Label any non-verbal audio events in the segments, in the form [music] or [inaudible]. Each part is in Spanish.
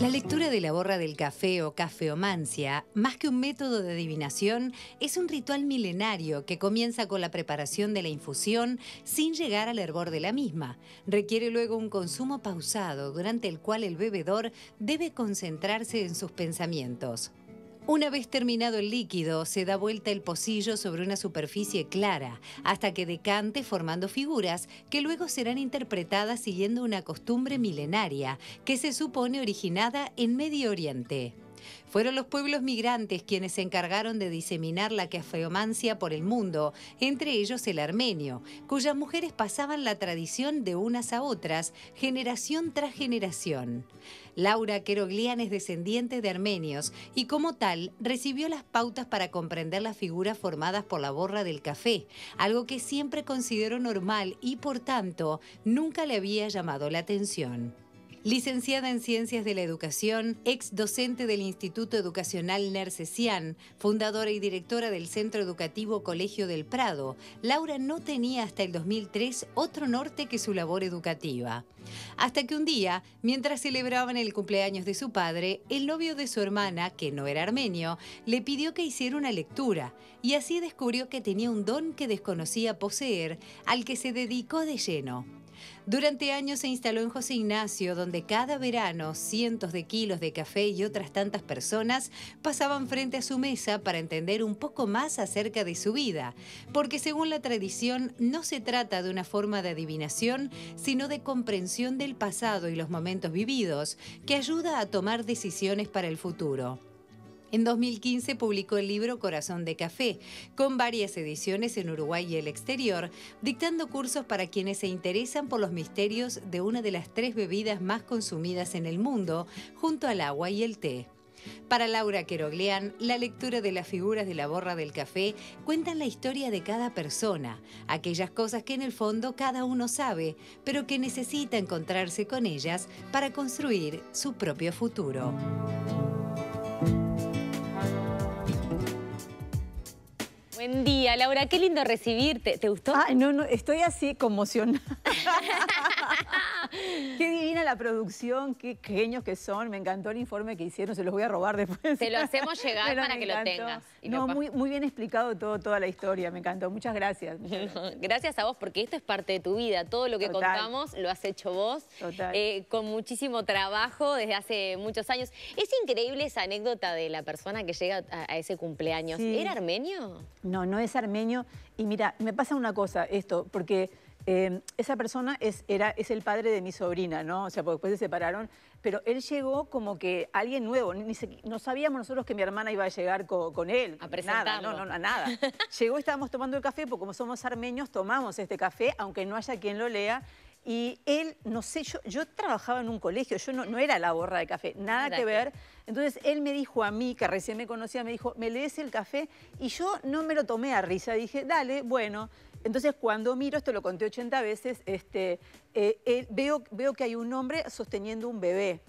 La lectura de la borra del café o cafeomancia, más que un método de adivinación, es un ritual milenario que comienza con la preparación de la infusión sin llegar al hervor de la misma. Requiere luego un consumo pausado durante el cual el bebedor debe concentrarse en sus pensamientos. Una vez terminado el líquido, se da vuelta el pocillo sobre una superficie clara hasta que decante formando figuras que luego serán interpretadas siguiendo una costumbre milenaria que se supone originada en Medio Oriente. Fueron los pueblos migrantes quienes se encargaron de diseminar la cafeomancia por el mundo, entre ellos el armenio, cuyas mujeres pasaban la tradición de unas a otras, generación tras generación. Laura Keroglian es descendiente de armenios y como tal recibió las pautas para comprender las figuras formadas por la borra del café, algo que siempre consideró normal y por tanto nunca le había llamado la atención licenciada en Ciencias de la Educación, ex docente del Instituto Educacional Nercesian, fundadora y directora del Centro Educativo Colegio del Prado, Laura no tenía hasta el 2003 otro norte que su labor educativa. Hasta que un día, mientras celebraban el cumpleaños de su padre, el novio de su hermana, que no era armenio, le pidió que hiciera una lectura y así descubrió que tenía un don que desconocía poseer, al que se dedicó de lleno. Durante años se instaló en José Ignacio, donde cada verano cientos de kilos de café y otras tantas personas pasaban frente a su mesa para entender un poco más acerca de su vida, porque según la tradición no se trata de una forma de adivinación, sino de comprensión del pasado y los momentos vividos, que ayuda a tomar decisiones para el futuro. En 2015 publicó el libro Corazón de Café, con varias ediciones en Uruguay y el exterior, dictando cursos para quienes se interesan por los misterios de una de las tres bebidas más consumidas en el mundo, junto al agua y el té. Para Laura Queroglian, la lectura de las figuras de la borra del café cuenta la historia de cada persona, aquellas cosas que en el fondo cada uno sabe, pero que necesita encontrarse con ellas para construir su propio futuro. Laura. Qué lindo recibirte. ¿Te gustó? Ay, no, no, estoy así conmocionada. [laughs] qué divina la producción, qué genios que son. Me encantó el informe que hicieron, se los voy a robar después. Te lo hacemos [laughs] llegar para que lo tengas. no, muy, bien explicado todo, toda la historia, me encantó. Muchas [laughs] gracias. gracias. a vos, porque esto es parte de tu vida. Todo lo que contamos lo has hecho vos. Eh, con muchísimo trabajo desde hace muchos años. Es increíble esa anécdota de la persona que llega a, ese cumpleaños. ¿Era armenio? No, no es armenio. Y mira, me pasa una cosa esto, porque Em, esa persona es, era, es el padre de mi sobrina, ¿no? O sea, porque después se separaron, pero él llegó como que alguien nuevo, no sabíamos nosotros que mi hermana iba a llegar con, él. A nada, no, no, a nada. [laughs] llegó, estábamos tomando el café, porque como somos armeños, tomamos este café, aunque no haya quien lo lea, y él, no sé, yo, yo trabajaba en un colegio, yo no, era la borra de café, nada que ver. Entonces él me dijo a mí, que recién me conocía, me dijo, ¿me lees el café? Y yo no me lo tomé a risa, dije, dale, bueno. Entonces, cuando miro, esto lo conté 80 veces, este, eh, eh, veo, que hay un hombre sosteniendo un bebé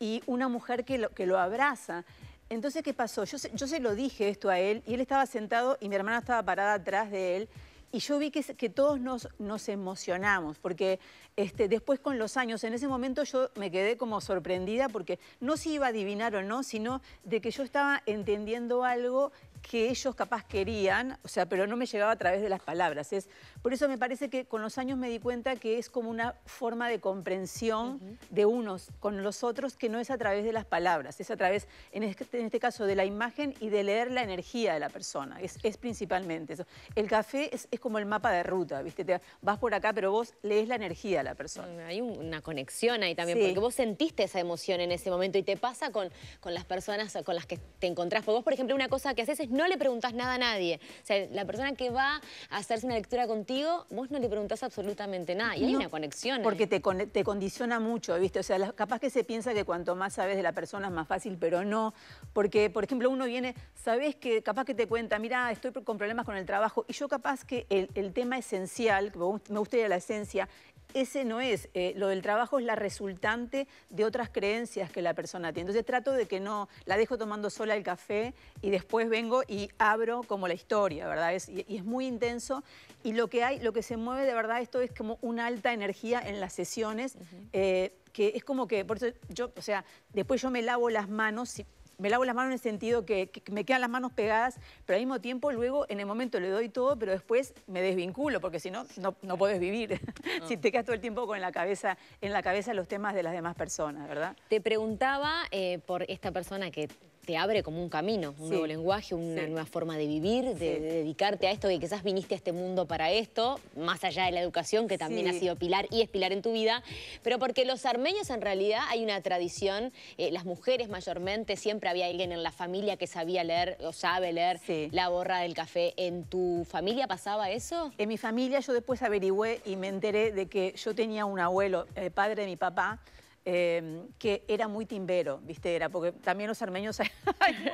y una mujer que lo, abraza. Entonces, ¿qué pasó? Yo se, lo dije esto a él y él estaba sentado y mi hermana estaba parada atrás de él. Y yo vi que, todos nos, nos, emocionamos, porque este, después con los años, en ese momento yo me quedé como sorprendida, porque no se iba a adivinar o no, sino de que yo estaba entendiendo algo que ellos capaz querían, o sea, pero no me llegaba a través de las palabras. Es, por eso me parece que con los años me di cuenta que es como una forma de comprensión de unos con los otros que no es a través de las palabras, es a través, en este, en este caso, de la imagen y de leer la energía de la persona. Es, principalmente eso. El café es, como el mapa de ruta, ¿viste? vas por acá, pero vos lees la energía de la persona. Mm, hay una conexión ahí también, porque vos sentiste esa emoción en ese momento y te pasa con, con las personas con las que te encontrás. vos, por ejemplo, una cosa que haces no le preguntás nada a nadie. O sea, la persona que va a hacerse una lectura contigo, vos no le preguntás absolutamente nada. Y hay una conexión. Porque te, condiciona mucho, ¿viste? O sea, capaz que se piensa que cuanto más sabes de la persona es más fácil, pero no. Porque, por ejemplo, uno viene, sabes que capaz que te cuenta, mira, estoy con problemas con el trabajo. Y yo capaz que el, el tema esencial, que me gustaría la esencia, ese no es. Eh, lo del trabajo es la resultante de otras creencias que la persona tiene. Entonces trato de que no, la dejo tomando sola el café y después vengo y abro como la historia, ¿verdad? y, es muy intenso. Y lo que hay, lo que se mueve de verdad, esto es como una alta energía en las sesiones. Eh, que es como que, por eso yo, o sea, después yo me lavo las manos, me lavo las manos en el sentido que, me quedan las manos pegadas, pero al mismo tiempo luego en el momento le doy todo, pero después me desvinculo, porque si no, no, puedes vivir. Ah. [laughs] si te quedas todo el tiempo con la cabeza, en la cabeza los temas de las demás personas, ¿verdad? Te preguntaba eh, por esta persona que te abre como un camino, un nuevo lenguaje, una nueva forma de vivir, de, dedicarte a esto, que quizás viniste a este mundo para esto, más allá de la educación, que también ha sido pilar y es pilar en tu vida, pero porque los armenios en realidad hay una tradición, eh, las mujeres mayormente, siempre había alguien en la familia que sabía leer o sabe leer la borra del café. ¿En tu familia pasaba eso? En mi familia yo después averigüé y me enteré de que yo tenía un abuelo, padre de mi papá, Em, que era muy timbero, ¿viste? Era porque también los armenios [laughs] hay,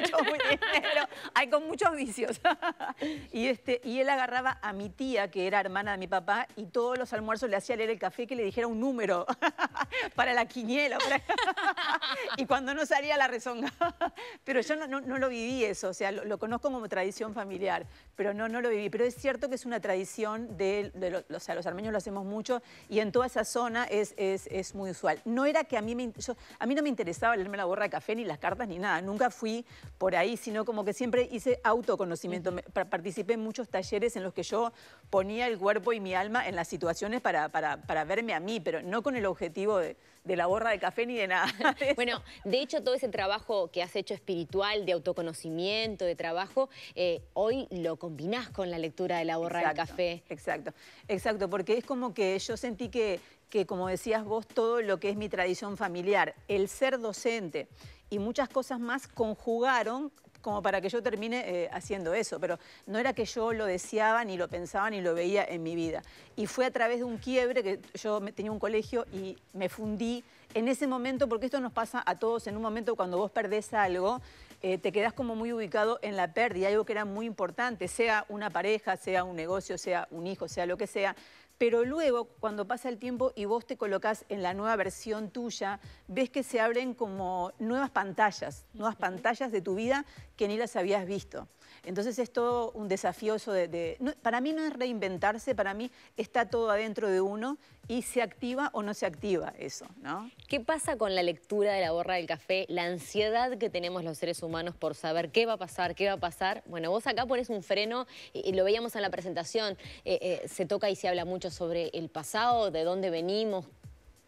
hay con muchos vicios. [laughs] y, este, y él agarraba a mi tía, que era hermana de mi papá, y todos los almuerzos le hacía leer el café que le dijera un número [laughs] para la quiniela. y cuando no salía la rezonga. pero yo no, no, lo viví eso, o sea, lo, conozco como tradición familiar, pero no, no lo viví. Pero es cierto que es una tradición de, o sea, los armenios lo hacemos mucho y en toda esa zona es, es, es muy usual. No era que a mí, a mí no me interesaba leerme la borra de café ni las cartas ni nada. Nunca fui por ahí, sino como que siempre hice autoconocimiento. participé en muchos talleres en los que yo ponía el cuerpo y mi alma en las situaciones para, para, verme a mí, pero no con el objetivo de, la borra de café ni de nada. [laughs] bueno, de hecho, todo ese trabajo que has hecho espiritual, de autoconocimiento, de trabajo, eh, hoy lo combinás con la lectura de la borra de café. Exacto, exacto, porque es como que yo sentí que, que, como decías vos, todo lo que es mi tradición familiar, el ser docente y muchas cosas más conjugaron como para que yo termine eh, haciendo eso, pero no era que yo lo deseaba, ni lo pensaba, ni lo veía en mi vida. Y fue a través de un quiebre que yo tenía un colegio y me fundí en ese momento, porque esto nos pasa a todos en un momento cuando vos perdés algo, eh, te quedás como muy ubicado en la pérdida, algo que era muy importante, sea una pareja, sea un negocio, sea un hijo, sea lo que sea pero luego cuando pasa el tiempo y vos te colocas en la nueva versión tuya, ves que se abren como nuevas pantallas, nuevas pantallas de tu vida que ni las habías visto. Entonces es todo un desafío eso de... para mí no es reinventarse, para mí está todo adentro de uno y se activa o no se activa eso, ¿no? ¿Qué pasa con la lectura de la borra del café? La ansiedad que tenemos los seres humanos por saber qué va a pasar, qué va a pasar. Bueno, vos acá pones un freno, y lo veíamos en la presentación, eh, eh, se toca y se habla mucho sobre el pasado, de dónde venimos,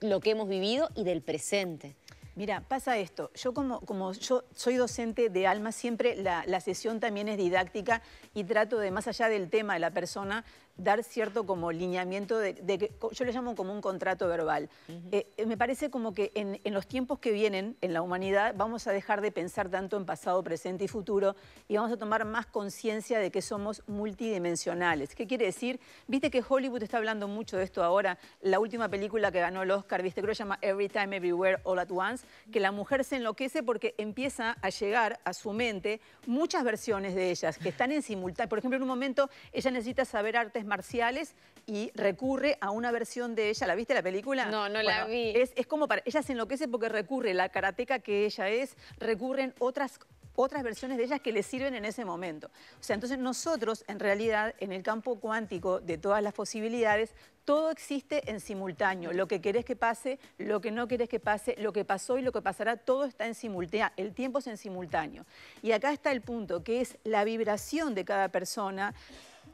lo que hemos vivido y del presente. Mira, pasa esto. Yo como, como, yo soy docente de alma, siempre la, la, sesión también es didáctica y trato de, más allá del tema de la persona, dar cierto como lineamiento de, que yo le llamo como un contrato verbal. Eh, eh, me parece como que en, en, los tiempos que vienen en la humanidad vamos a dejar de pensar tanto en pasado, presente y futuro y vamos a tomar más conciencia de que somos multidimensionales. ¿Qué quiere decir? Viste que Hollywood está hablando mucho de esto ahora. La última película que ganó el Oscar, viste, creo que se llama Every Time, Everywhere, All at Once, que la mujer se enloquece porque empieza a llegar a su mente muchas versiones de ellas que están en simultáneo. Por ejemplo, en un momento ella necesita saber artes marciales y recurre a una versión de ella. ¿La viste la película? No, no la vi. Es, como para... Ella se enloquece porque recurre la karateca que ella es, recurren otras otras versiones de ellas que le sirven en ese momento. O sea, entonces nosotros, en realidad, en el campo cuántico de todas las posibilidades, todo existe en simultáneo. Lo que querés que pase, lo que no querés que pase, lo que pasó y lo que pasará, todo está en simultáneo. El tiempo es en simultáneo. Y acá está el punto, que es la vibración de cada persona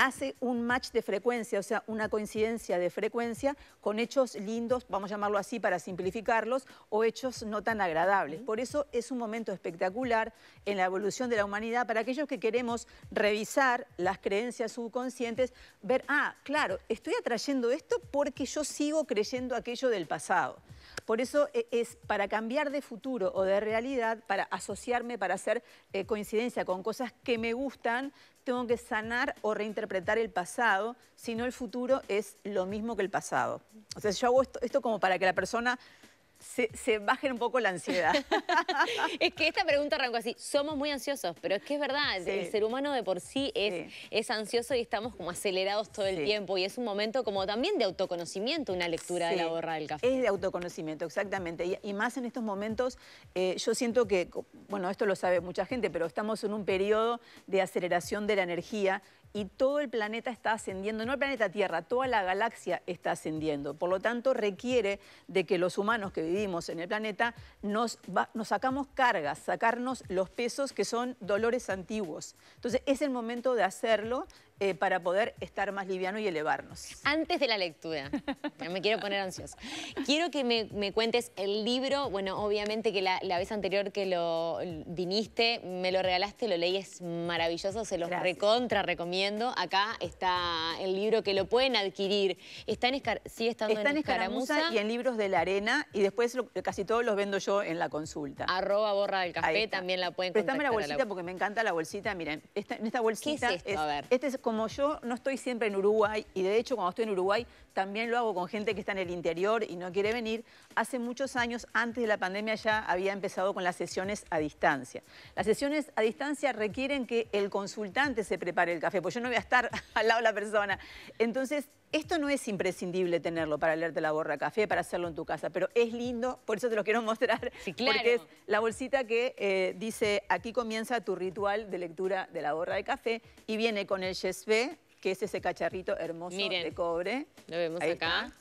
hace un match de frecuencia, o sea, una coincidencia de frecuencia con hechos lindos, vamos a llamarlo así para simplificarlos, o hechos no tan agradables. Por eso es un momento espectacular en la evolución de la humanidad para aquellos que queremos revisar las creencias subconscientes, ver, ah, claro, estoy atrayendo esto porque yo sigo creyendo aquello del pasado. Por eso eh, es para cambiar de futuro o de realidad, para asociarme, para hacer eh, coincidencia con cosas que me gustan, tengo que sanar o reinterpretar el pasado, si no el futuro es lo mismo que el pasado. O sea, yo hago esto como para que la persona se, se bajen un poco la ansiedad. [laughs] es que esta pregunta arrancó así, somos muy ansiosos, pero es que es verdad, el ser humano de por sí es, es ansioso y estamos como acelerados todo el tiempo y es un momento como también de autoconocimiento, una lectura de la borra del café. Es de autoconocimiento, exactamente, y, más en estos momentos eh, yo siento que, bueno, esto lo sabe mucha gente, pero estamos en un periodo de aceleración de la energía, y todo el planeta está ascendiendo, no el planeta Tierra, toda la galaxia está ascendiendo. Por lo tanto, requiere de que los humanos que vivimos en el planeta nos, sacamos cargas, sacarnos los pesos que son dolores antiguos. Entonces, es el momento de hacerlo eh, para poder estar más liviano y elevarnos. Antes de la lectura, me quiero poner ansiosa. Quiero que me, cuentes el libro, bueno, obviamente que la, vez anterior que lo viniste, me lo regalaste, lo leí, es maravilloso, se los recontra recomiendo. Acá está el libro que lo pueden adquirir. Está en si Sí, está en, y en Libros de la Arena, y después casi todos los vendo yo en la consulta. Arroba borra del café, también la pueden Préstame la bolsita porque me encanta la bolsita, miren, en esta bolsita... ¿Qué es esto? A ver. Este como yo no estoy siempre en Uruguay, y de hecho cuando estoy en Uruguay también lo hago con gente que está en el interior y no quiere venir, hace muchos años, antes de la pandemia, ya había empezado con las sesiones a distancia. Las sesiones a distancia requieren que el consultante se prepare el café, porque yo no voy a estar [laughs] al lado de la persona. Entonces esto no es imprescindible tenerlo para leerte la borra de café, para hacerlo en tu casa, pero es lindo, por eso te lo quiero mostrar, [laughs] claro. porque es la bolsita que eh, dice, aquí comienza tu ritual de lectura de la borra de café y viene con el yesbe, que es ese cacharrito hermoso de cobre. Lo vemos acá.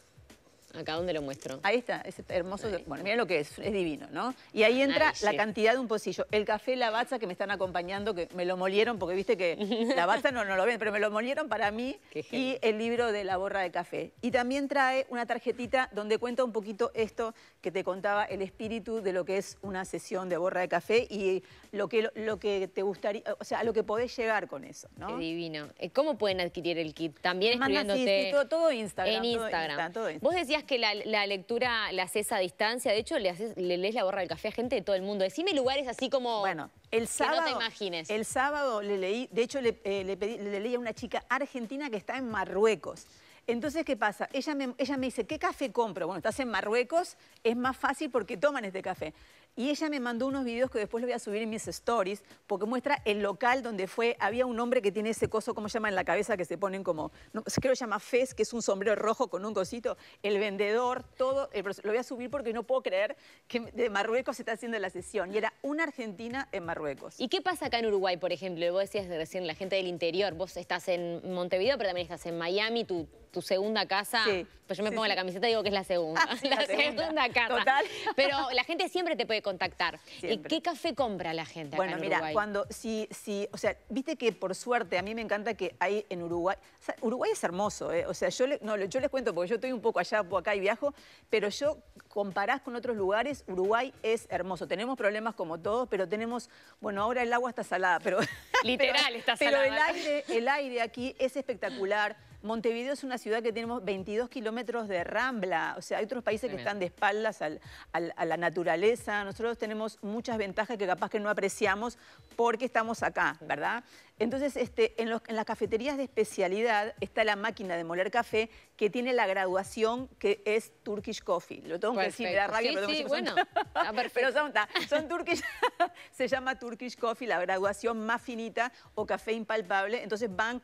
Acá donde lo muestro. Ahí está, es hermoso. bueno, mira lo que es, es divino, ¿no? Y ahí entra la cantidad de un pocillo. El café la baza que me están acompañando, que me lo molieron, porque viste que Lavazza [laughs] no, no lo ven, pero me lo molieron para mí. Y el libro de la borra de café. Y también trae una tarjetita donde cuenta un poquito esto que te contaba, el espíritu de lo que es una sesión de borra de café y lo que, lo, que te gustaría, o sea, a lo que podés llegar con eso, ¿no? divino. Eh, ¿Cómo pueden adquirir el kit? También escribiéndote... Manda, todo, todo, Instagram. En Instagram. Vos decías que la, lectura la haces a distancia, de hecho le, lees la borra del café a gente de todo el mundo. Decime lugares así como... Bueno, el sábado, imagines. El sábado le leí, de hecho eh, le, leí a una chica argentina que está en Marruecos. Entonces, ¿qué pasa? Ella ella me dice, ¿qué café compro? Bueno, estás en Marruecos, es más fácil porque toman este café y ella me mandó unos videos que después lo voy a subir en mis stories, porque muestra el local donde fue, había un hombre que tiene ese coso, ¿cómo se llama? En la cabeza que se ponen como, no, creo que se llama Fez, que es un sombrero rojo con un cosito, el vendedor, todo, lo voy a subir porque no puedo creer que de Marruecos se está haciendo la sesión, y era una argentina en Marruecos. ¿Y qué pasa acá en Uruguay, por ejemplo? Vos decías recién la gente del interior, vos estás en Montevideo, pero también estás en Miami, tú tu segunda casa. pues yo me pongo la camiseta y digo que es la segunda. [laughs] la, [laughs] segunda, casa. Total. Pero la gente siempre te puede contactar. ¿Y qué café compra la gente bueno, acá en mira, cuando, ...si, si... o sea, viste que por suerte, a mí me encanta que hay en Uruguay, o Uruguay es hermoso, ¿eh? o sea, yo, no, yo les cuento porque yo estoy un poco allá, por acá y viajo, pero yo comparás con otros lugares, Uruguay es hermoso. Tenemos problemas como todos, pero tenemos, bueno, ahora el agua está salada, pero... Literal [laughs] está salada. Pero el aire, el aire aquí es espectacular Montevideo es una ciudad que tenemos 22 kilómetros de rambla, o sea, hay otros países que están de espaldas a la naturaleza, nosotros tenemos muchas ventajas que capaz que no apreciamos porque estamos acá, ¿verdad? Entonces, este, en, las cafeterías de especialidad está la máquina de moler café que tiene la graduación que es Turkish Coffee. Lo tengo que decir, me da rabia. Sí, sí, bueno. [laughs] pero son, son Turkish, [laughs] se llama Turkish Coffee, la graduación más finita o café impalpable. Entonces van,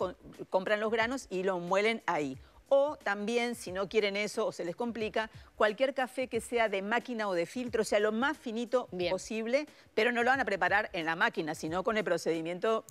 compran los granos y los muelen ahí. O también, si no quieren eso o se les complica, cualquier café que sea de máquina o de filtro, sea, lo más finito posible, pero no lo van a preparar en la máquina, sino con el procedimiento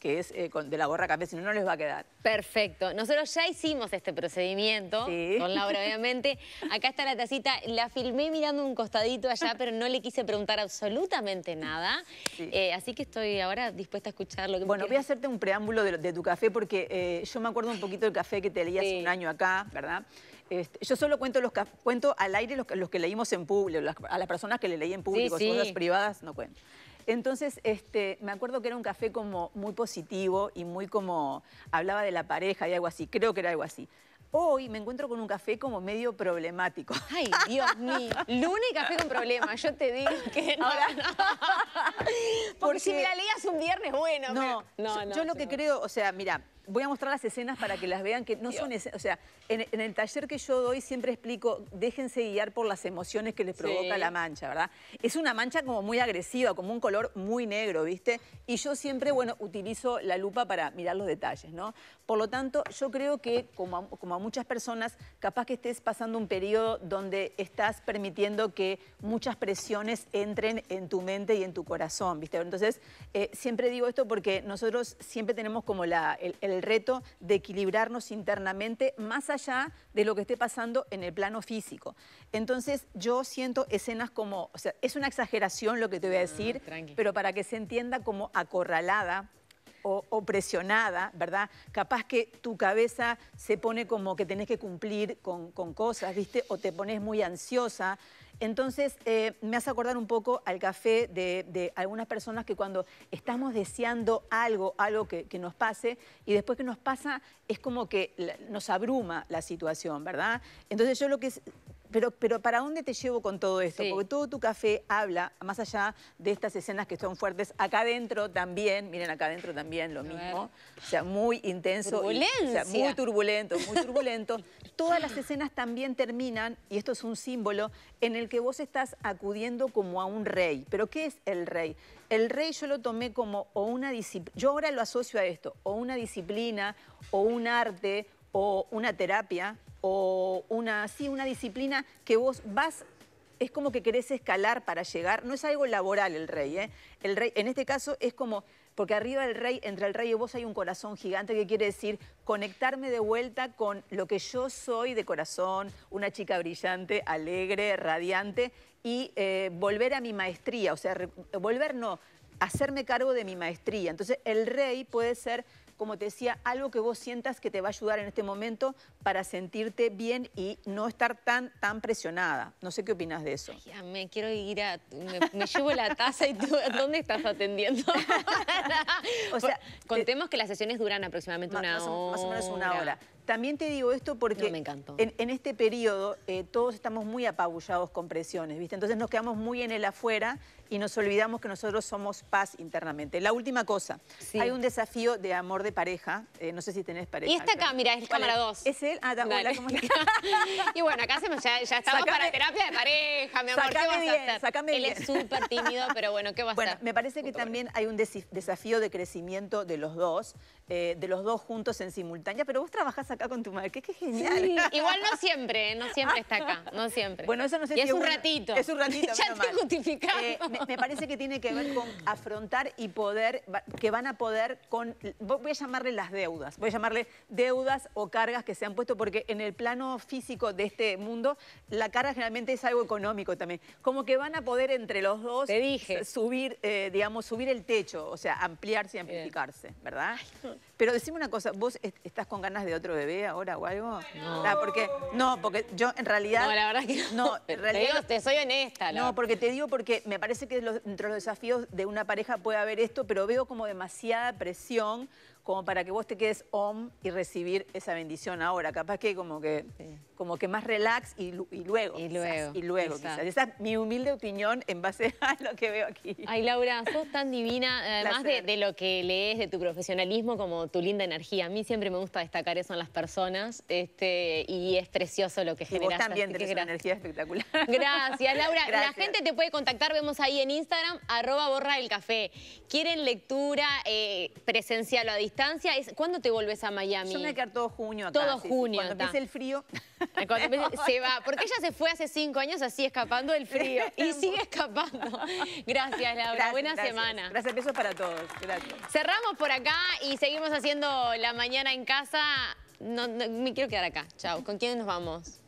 que es eh, de la gorra café, si no, no les va a quedar. Perfecto. Nosotros ya hicimos este procedimiento con Laura, obviamente. Acá está la tacita. La filmé mirando un costadito allá, [laughs] pero no le quise preguntar absolutamente nada. Eh, así que estoy ahora dispuesta a escuchar lo que Bueno, voy a hacerte un preámbulo de, tu café porque eh, yo me acuerdo un poquito del café que te leí hace un año acá, ¿verdad? Este, yo solo cuento los cuento al aire los, que leímos en público, a las personas que le leí en público, sí, las privadas no cuento. Entonces, este, me acuerdo que era un café como muy positivo y muy como, hablaba de la pareja y algo así, creo que era algo así. Hoy me encuentro con un café como medio problemático. [laughs] Ay, Dios mío. Luna y café con problemas. Yo te digo que Ahora, [laughs] [laughs] Porque, si me la leías un viernes, bueno. No, no, yo lo que creo, o sea, mira, voy a mostrar las escenas para que las vean, que no son escenas, o sea, en, el taller que yo doy siempre explico, déjense guiar por las emociones que les provoca la mancha, ¿verdad? Es una mancha como muy agresiva, como un color muy negro, ¿viste? Y yo siempre, bueno, utilizo la lupa para mirar los detalles, ¿no? Por lo tanto, yo creo que, como a, como a muchas personas, capaz que estés pasando un periodo donde estás permitiendo que muchas presiones entren en tu mente y en tu corazón, ¿viste? Entonces, eh, siempre digo esto porque nosotros siempre tenemos como la, el reto de equilibrarnos internamente más allá de lo que esté pasando en el plano físico. Entonces yo siento escenas como, o sea, es una exageración lo que te voy a ah, decir, pero para que se entienda como acorralada, o, presionada, ¿verdad? Capaz que tu cabeza se pone como que tenés que cumplir con, con cosas, ¿viste? O te pones muy ansiosa. Entonces, eh, me hace acordar un poco al café de, algunas personas que cuando estamos deseando algo, algo que, nos pase, y después que nos pasa es como que nos abruma la situación, ¿verdad? Entonces yo lo que pero, ¿para dónde te llevo con todo esto? Porque todo tu café habla, más allá de estas escenas que son fuertes, acá adentro también, miren acá adentro también lo mismo, o sea, muy intenso, y, muy turbulento, muy turbulento. [laughs] Todas las escenas también terminan, y esto es un símbolo, en el que vos estás acudiendo como a un rey. ¿Pero qué es el rey? El rey yo lo tomé como o una disciplina, yo ahora lo asocio a esto, o una disciplina, o un arte, o una terapia, o una, una disciplina que vos vas es como que querés escalar para llegar. No es algo laboral el rey, ¿eh? El rey, en este caso, es como, porque arriba del rey, entre el rey y vos hay un corazón gigante que quiere decir conectarme de vuelta con lo que yo soy de corazón, una chica brillante, alegre, radiante, y eh, volver a mi maestría, o sea, volver no, hacerme cargo de mi maestría. Entonces, el rey puede ser como te decía, algo que vos sientas que te va a ayudar en este momento para sentirte bien y no estar tan, tan presionada. No sé qué opinas de eso. me quiero ir a... Me, llevo la taza y tú, ¿dónde estás atendiendo? [laughs] o sea, [laughs] contemos que las sesiones duran aproximadamente una hora. Más o menos una hora. También te digo esto porque en, este periodo eh, todos estamos muy apabullados con presiones, ¿viste? Entonces nos quedamos muy en el afuera y nos olvidamos que nosotros somos paz internamente. La última cosa, hay un desafío de amor de pareja, eh, no sé si tenés pareja. Y esta acá, mira, es cámara 2. Es él, ah, [laughs] y bueno, acá ya, ya, estamos para terapia de pareja, mi amor, ¿qué bien, a Él es súper tímido, pero bueno, ¿qué va bueno, me parece que también hay un desafío de crecimiento de los dos, eh, de los dos juntos en simultánea, pero vos trabajás acá con tu madre, que, genial. Igual no siempre, ¿eh? no siempre está acá, no siempre. Bueno, eso no sé si es, es un ratito. Es un ratito, [laughs] Ya te justificamos me parece que tiene que ver con afrontar y poder, que van a poder con, voy a llamarle las deudas, voy a llamarle deudas o cargas que se han puesto, porque en el plano físico de este mundo, la carga generalmente es algo económico también. Como que van a poder entre los dos Te dije. subir, eh, digamos, subir el techo, o sea, ampliarse y amplificarse, ¿verdad? Pero decime una cosa, ¿vos estás con ganas de otro bebé ahora o algo? No. Ah, porque, no, porque yo en realidad... No, la verdad que no. te, digo, te soy honesta. no, porque te digo porque me parece que que entre los desafíos de una pareja puede haber esto, pero veo como demasiada presión como para que vos te quedes home y recibir esa bendición ahora. Capaz que como que, como que más relax y, luego. Y luego. Quizás, y luego, quizás. Esa es mi humilde opinión en base [laughs] a lo que veo aquí. Ay, Laura, sos tan divina, además de, lo que lees, de tu profesionalismo, como tu linda energía. A mí siempre me gusta destacar eso en las personas este, y es precioso lo que generas. Y también tenés una energía espectacular. [laughs] Gracias, Laura. La gente te puede contactar, vemos ahí en Instagram, arroba borra el café. ¿Quieren lectura eh, presencial o a distancia? ¿Cuándo te vuelves a Miami? Yo me voy quedar todo junio acá. Todo junio. cuando empiece el frío... [laughs] Cuando se va. Porque ella se fue hace cinco años así, escapando del frío. y sigue escapando. Gracias, Laura. Buena semana. Gracias. Besos para todos. Gracias. Cerramos por acá y seguimos haciendo la mañana en casa. me quiero quedar acá. Chao. ¿Con quién nos vamos?